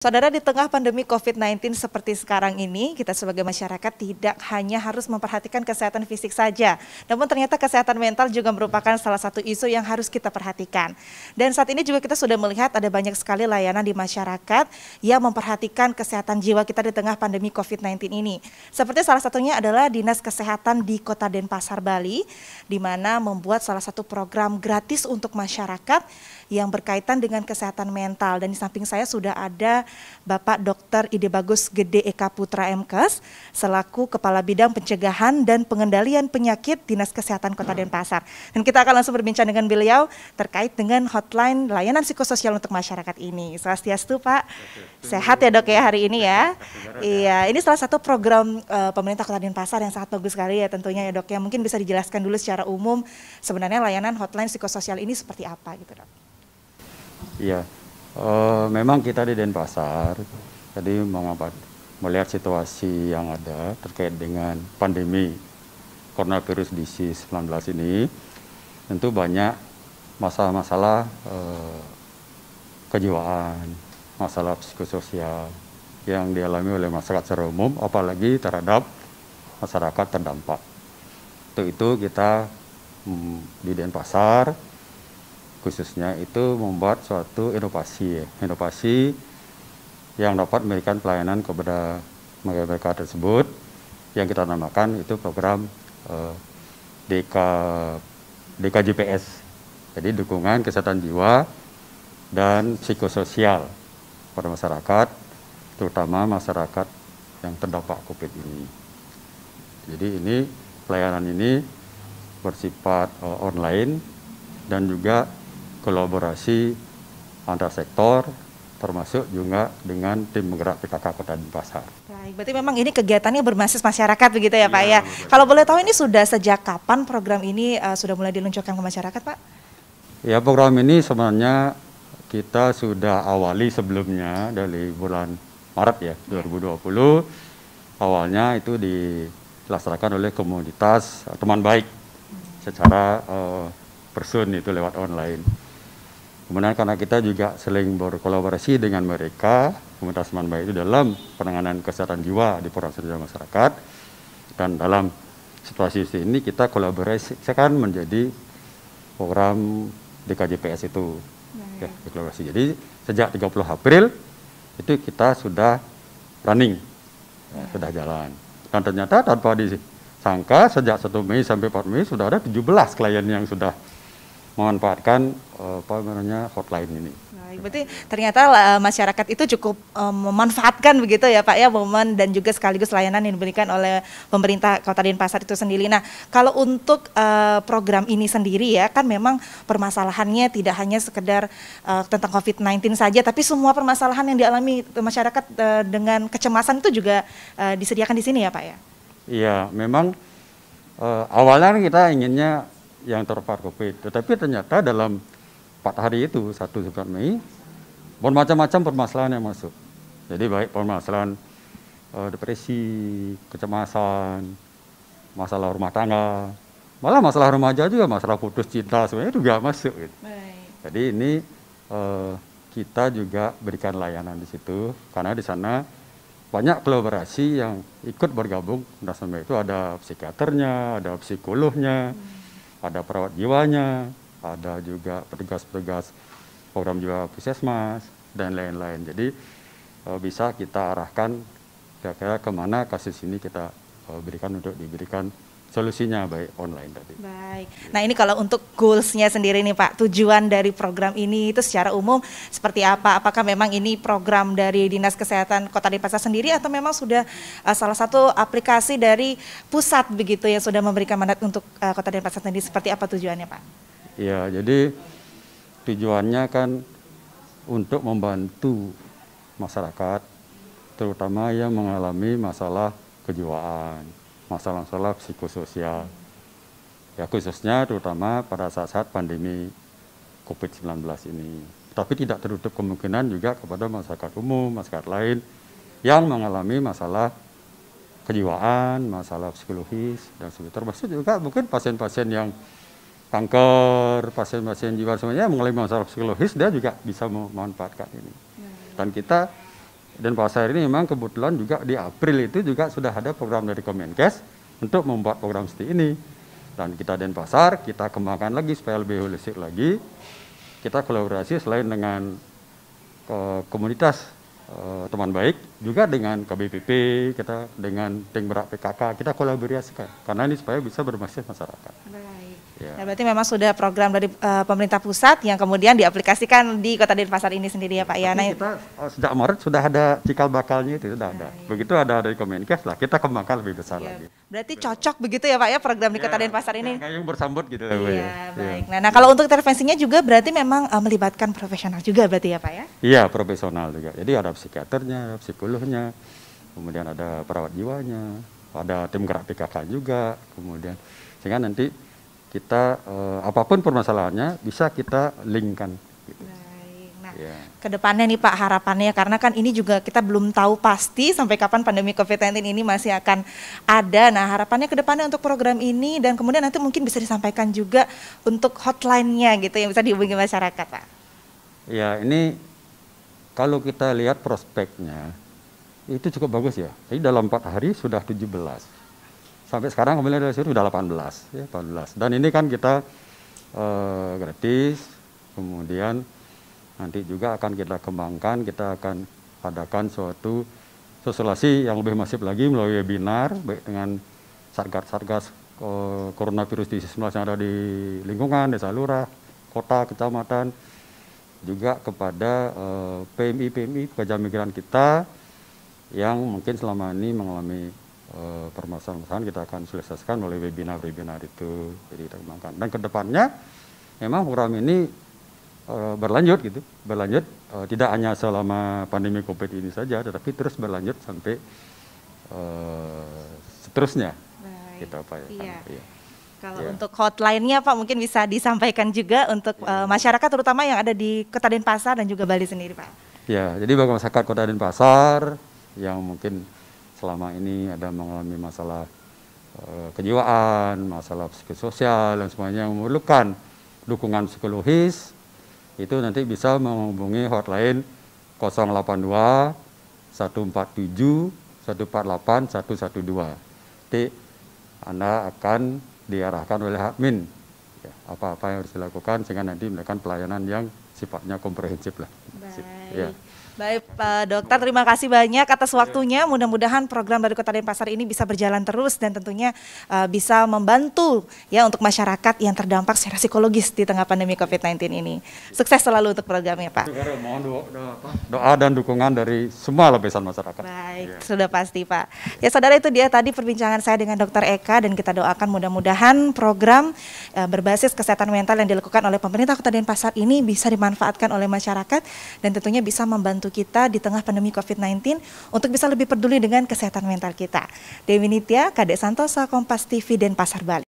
Saudara, di tengah pandemi COVID-19 seperti sekarang ini, kita sebagai masyarakat tidak hanya harus memperhatikan kesehatan fisik saja, namun ternyata kesehatan mental juga merupakan salah satu isu yang harus kita perhatikan. Dan saat ini juga kita sudah melihat ada banyak sekali layanan di masyarakat yang memperhatikan kesehatan jiwa kita di tengah pandemi COVID-19 ini. Seperti salah satunya adalah Dinas Kesehatan di Kota Denpasar, Bali, di mana membuat salah satu program gratis untuk masyarakat yang berkaitan dengan kesehatan mental. Dan di samping saya sudah ada Bapak Dr. Ide Bagus Gede Eka Putra MKes selaku Kepala Bidang Pencegahan dan Pengendalian Penyakit Dinas Kesehatan Kota Denpasar. Dan kita akan langsung berbincang dengan beliau terkait dengan hotline layanan psikososial untuk masyarakat ini. Swastiastu Pak, sehat ya dok ya hari ini ya. Iya, ini salah satu program uh, pemerintah Kota Denpasar yang sangat bagus sekali ya tentunya ya dok ya. Mungkin bisa dijelaskan dulu secara umum sebenarnya layanan hotline psikososial ini seperti apa gitu dok. Iya. Uh, memang kita di Denpasar, jadi melihat situasi yang ada terkait dengan pandemi coronavirus disease 19 ini, tentu banyak masalah-masalah uh, kejiwaan, masalah psikososial yang dialami oleh masyarakat secara umum, apalagi terhadap masyarakat terdampak. Untuk itu kita mm, di Denpasar khususnya itu membuat suatu inovasi ya. inovasi yang dapat memberikan pelayanan kepada mereka tersebut yang kita namakan itu program eh, DK DKJPS jadi dukungan kesehatan jiwa dan psikososial pada masyarakat terutama masyarakat yang terdampak COVID ini jadi ini pelayanan ini bersifat uh, online dan juga kolaborasi antar sektor termasuk juga dengan tim menggerak PKK Kota pasar. Baik, berarti memang ini kegiatannya berbasis masyarakat begitu ya, ya Pak ya. Iya, betul. Kalau boleh tahu ini sudah sejak kapan program ini uh, sudah mulai diluncurkan ke masyarakat, Pak? Ya, program ini sebenarnya kita sudah awali sebelumnya dari bulan Maret ya, ya. 2020. Awalnya itu dilaksanakan oleh komunitas teman baik hmm. secara uh, person itu lewat online. Kemudian karena kita juga sering berkolaborasi dengan mereka, komunitas teman baik itu dalam penanganan kesehatan jiwa di program sosial masyarakat, dan dalam situasi ini kita kolaborasi kan menjadi program DKJPS itu. Ya, Ya, Ya, Jadi sejak 30 April itu kita sudah running, ya, sudah jalan. Dan ternyata tanpa disangka sejak 1 Mei sampai 4 Mei sudah ada 17 klien yang sudah memanfaatkan eh, apa namanya hotline ini. Baik, berarti ternyata eh, masyarakat itu cukup eh, memanfaatkan begitu ya Pak ya momen dan juga sekaligus layanan yang diberikan oleh pemerintah Kota Denpasar itu sendiri. Nah, kalau untuk program ini sendiri ya kan memang permasalahannya tidak hanya sekedar tentang COVID-19 saja tapi semua permasalahan yang dialami masyarakat dengan kecemasan itu juga disediakan di sini ya Pak ya. Iya, memang awalnya kan kita inginnya yang terpapar COVID. Tetapi ternyata dalam empat hari itu, 1 bulan Mei, bermacam-macam permasalahan yang masuk. Jadi baik permasalahan uh, depresi, kecemasan, masalah rumah tangga, malah masalah remaja juga, masalah putus cinta sebenarnya juga masuk. Gitu. Baik. Jadi ini uh, kita juga berikan layanan di situ karena di sana banyak kolaborasi yang ikut bergabung. Nah, itu ada psikiaternya, ada psikolognya. Hmm ada perawat jiwanya, ada juga petugas-petugas program jiwa puskesmas, dan lain-lain. Jadi eh, bisa kita arahkan kira-kira kemana kasus ini kita eh, berikan untuk diberikan solusinya baik online tadi. Baik. Nah ini kalau untuk goalsnya sendiri nih Pak, tujuan dari program ini itu secara umum seperti apa? Apakah memang ini program dari Dinas Kesehatan Kota Denpasar sendiri atau memang sudah uh, salah satu aplikasi dari pusat begitu yang sudah memberikan mandat untuk uh, Kota Denpasar sendiri? Seperti apa tujuannya Pak? Ya jadi tujuannya kan untuk membantu masyarakat terutama yang mengalami masalah kejiwaan masalah-masalah psikososial. Ya khususnya terutama pada saat-saat pandemi COVID-19 ini. Tapi tidak tertutup kemungkinan juga kepada masyarakat umum, masyarakat lain yang mengalami masalah kejiwaan, masalah psikologis, dan sebagainya. Termasuk juga mungkin pasien-pasien yang kanker, pasien-pasien jiwa semuanya mengalami masalah psikologis, dia juga bisa memanfaatkan ini. Ya, ya. Dan kita dan pasar ini memang kebetulan juga di April itu juga sudah ada program dari Kemenkes untuk membuat program seperti ini. Dan kita Denpasar, kita kembangkan lagi supaya lebih holistik lagi. Kita kolaborasi selain dengan uh, komunitas eh, teman baik, juga dengan KBPP, kita dengan tim berat PKK, kita kolaborasikan. Karena ini supaya bisa berbasis masyarakat. Ya. Nah, berarti memang sudah program dari uh, pemerintah pusat yang kemudian diaplikasikan di Kota Denpasar ini sendiri ya, ya Pak ya. Nah, kita oh, sejak Maret sudah ada cikal bakalnya itu sudah nah, ada. Ya. Begitu ada dari Kemenkes lah kita kembangkan lebih besar ya. lagi. Berarti cocok begitu ya Pak ya program di ya, Kota Denpasar ini. Ya, yang bersambut gitu ya, iya, ya. Baik. Ya. Nah, nah, kalau untuk intervensinya juga berarti memang uh, melibatkan profesional juga berarti ya Pak ya. Iya, profesional juga. Jadi ada psikiaternya, psikolognya, kemudian ada perawat jiwanya, ada tim gerak PKK juga, kemudian sehingga nanti kita uh, apapun permasalahannya bisa kita linkkan. Gitu. Baik. yeah. Iya. kedepannya nih Pak harapannya karena kan ini juga kita belum tahu pasti sampai kapan pandemi COVID-19 ini masih akan ada. Nah, harapannya kedepannya untuk program ini dan kemudian nanti mungkin bisa disampaikan juga untuk hotline-nya gitu yang bisa dihubungi masyarakat Pak. Ya, ini kalau kita lihat prospeknya itu cukup bagus ya. Jadi dalam empat hari sudah 17. belas sampai sekarang kemudian dari sudah 18 ya 18 dan ini kan kita eh, gratis kemudian nanti juga akan kita kembangkan kita akan adakan suatu sosialisasi yang lebih masif lagi melalui webinar baik dengan satgas-satgas eh, coronavirus di 19 yang ada di lingkungan desa lurah kota kecamatan juga kepada eh, PMI PMI pekerja migran kita yang mungkin selama ini mengalami Eh, permasalahan-permasalahan kita akan selesaikan oleh webinar-webinar itu jadi kita kembangkan dan kedepannya memang program ini eh, berlanjut gitu berlanjut eh, tidak hanya selama pandemi covid ini saja tetapi terus berlanjut sampai seterusnya Baik. kita apa ya. Iya. Kalau yeah. untuk hotline-nya Pak mungkin bisa disampaikan juga untuk yeah. Iya. uh, masyarakat terutama yang ada di Kota Denpasar dan juga Bali sendiri Pak. Ya, yeah, jadi bagi masyarakat Kota Denpasar yang mungkin selama ini ada mengalami masalah eh, kejiwaan, masalah psikososial dan semuanya yang memerlukan dukungan psikologis itu nanti bisa menghubungi hotline 082 147 148 112. Nanti Anda akan diarahkan oleh admin ya, apa-apa ya, yang harus dilakukan sehingga nanti mendapatkan pelayanan yang sifatnya komprehensif lah. Baik. Baik. Ya. Baik Pak Dokter, terima kasih banyak atas iya. waktunya. Mudah-mudahan program dari Kota Denpasar ini bisa berjalan terus dan tentunya uh, bisa membantu ya untuk masyarakat yang terdampak secara psikologis di tengah pandemi COVID-19 ini. Sukses selalu untuk programnya Pak. Mohon doa, doa dan dukungan dari semua lapisan masyarakat. Baik, ya. sudah pasti Pak. Ya saudara itu dia tadi perbincangan saya dengan Dokter Eka dan kita doakan mudah-mudahan program uh, berbasis kesehatan mental yang dilakukan oleh pemerintah Kota Denpasar ini bisa dimanfaatkan oleh masyarakat dan tentunya tentunya bisa membantu kita di tengah pandemi COVID-19 untuk bisa lebih peduli dengan kesehatan mental kita. Dewi Nitya, Kadek Santosa, Kompas TV, dan Pasar Bali.